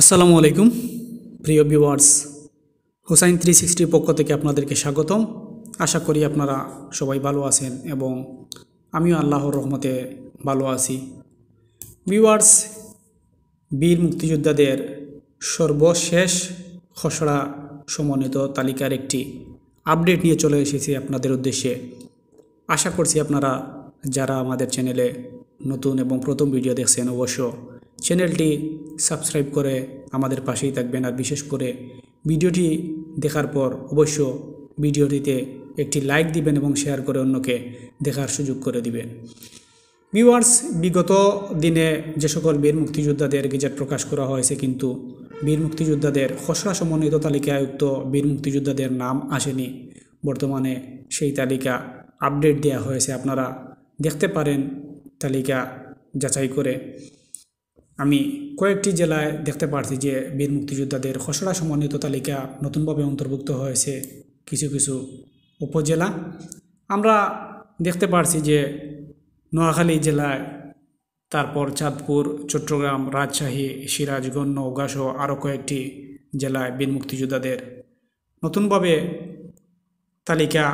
আসসালামু আলাইকুম প্রিয় ভিউয়ার্স হুসাইন থ্রি সিক্সটির পক্ষ থেকে আপনাদেরকে স্বাগতম আশা করি আপনারা সবাই ভালো আছেন এবং আমিও আল্লাহর রহমতে ভালো আছি ভিউয়ার্স বীর মুক্তিযোদ্ধাদের সর্বশেষ খসড়া সমন্বিত তালিকার একটি আপডেট নিয়ে চলে এসেছি আপনাদের উদ্দেশ্যে আশা করছি আপনারা যারা আমাদের চ্যানেলে নতুন এবং প্রথম ভিডিও দেখছেন অবশ্য চ্যানেলটি সাবস্ক্রাইব করে আমাদের পাশেই থাকবেন আর বিশেষ করে ভিডিওটি দেখার পর অবশ্য ভিডিওটিতে একটি লাইক দিবেন এবং শেয়ার করে অন্যকে দেখার সুযোগ করে দিবেন ভিউয়ার্স বিগত দিনে যে সকল বীর মুক্তিযোদ্ধাদের গেজেট প্রকাশ করা হয়েছে কিন্তু বীর মুক্তিযোদ্ধাদের খসড়া সমন্বিত তালিকায়ুক্ত বীর মুক্তিযোদ্ধাদের নাম আসেনি বর্তমানে সেই তালিকা আপডেট দেয়া হয়েছে আপনারা দেখতে পারেন তালিকা যাচাই করে আমি কয়েকটি জেলায় দেখতে পারছি যে বীর মুক্তিযোদ্ধাদের খসড়া সমন্বিত তালিকা নতুনভাবে অন্তর্ভুক্ত হয়েছে কিছু কিছু উপজেলা আমরা দেখতে পারছি যে নোয়াখালী জেলায় তারপর চাঁদপুর চট্টগ্রাম রাজশাহী সিরাজগঞ্জ নৌগা আরও কয়েকটি জেলায় বীর মুক্তিযোদ্ধাদের নতুনভাবে তালিকা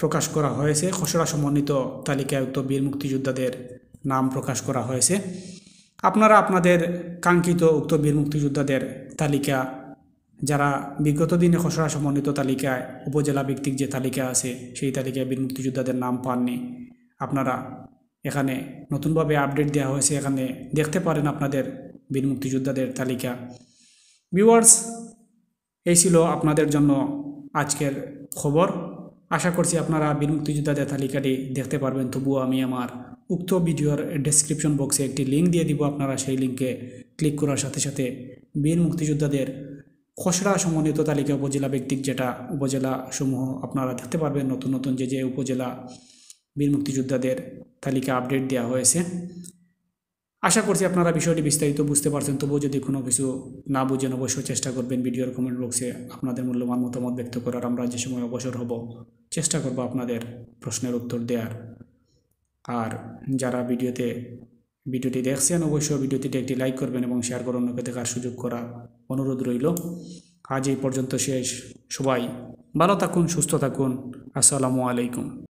প্রকাশ করা হয়েছে খসড়া সমন্বিত তালিকায়ুক্ত বীর মুক্তিযোদ্ধাদের নাম প্রকাশ করা হয়েছে আপনারা আপনাদের কাঙ্ক্ষিত উক্ত বীর মুক্তিযোদ্ধাদের তালিকা যারা বিগত দিনে খসড়া সমন্বিত তালিকায় উপজেলা ভিত্তিক যে তালিকা আছে সেই তালিকায় বীর মুক্তিযোদ্ধাদের নাম পাননি আপনারা এখানে নতুনভাবে আপডেট দেওয়া হয়েছে এখানে দেখতে পারেন আপনাদের বীর মুক্তিযোদ্ধাদের তালিকা ভিউয়ার্স এই ছিল আপনাদের জন্য আজকের খবর আশা করছি আপনারা বীর মুক্তিযোদ্ধাদের তালিকাটি দেখতে পারবেন তবুও আমি আমার উক্ত ভিডিওর ডেসক্রিপশন বক্সে একটি লিঙ্ক দিয়ে দিব আপনারা সেই লিঙ্কে ক্লিক করার সাথে সাথে বীর মুক্তিযোদ্ধাদের খসড়া সমন্বিত তালিকা উপজেলা ভিত্তিক যেটা উপজেলা সমূহ আপনারা দেখতে পারবেন নতুন নতুন যে যে উপজেলা বীর মুক্তিযোদ্ধাদের তালিকা আপডেট দেওয়া হয়েছে আশা করছি আপনারা বিষয়টি বিস্তারিত বুঝতে পারছেন তবুও যদি কোনো কিছু না বুঝেন অবশ্যই চেষ্টা করবেন ভিডিওর কমেন্ট বক্সে আপনাদের মূল্যবান মতামত ব্যক্ত করার আমরা যে সময় অবসর হব চেষ্টা করব আপনাদের প্রশ্নের উত্তর দেওয়ার আর যারা ভিডিওতে ভিডিওটি দেখছেন অবশ্যই ভিডিওটিতে একটি লাইক করবেন এবং শেয়ার করে অন্যকে দেখার সুযোগ করা অনুরোধ রইল আজ এই পর্যন্ত শেষ সবাই ভালো থাকুন সুস্থ থাকুন আসসালামু আলাইকুম